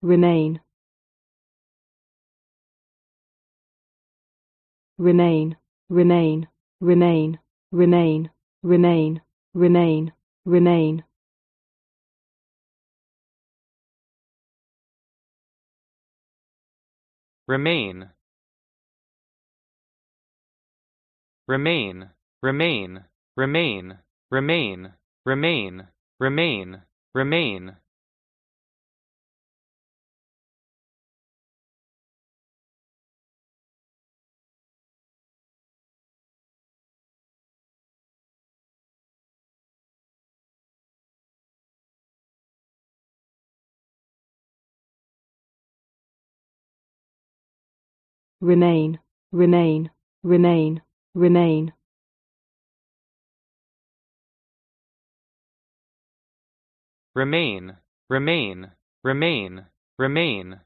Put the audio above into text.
remain remain remain remain remain remain remain remain remain remain remain remain remain remain remain remain remain, remain, remain, remain. Remain, remain, remain, remain.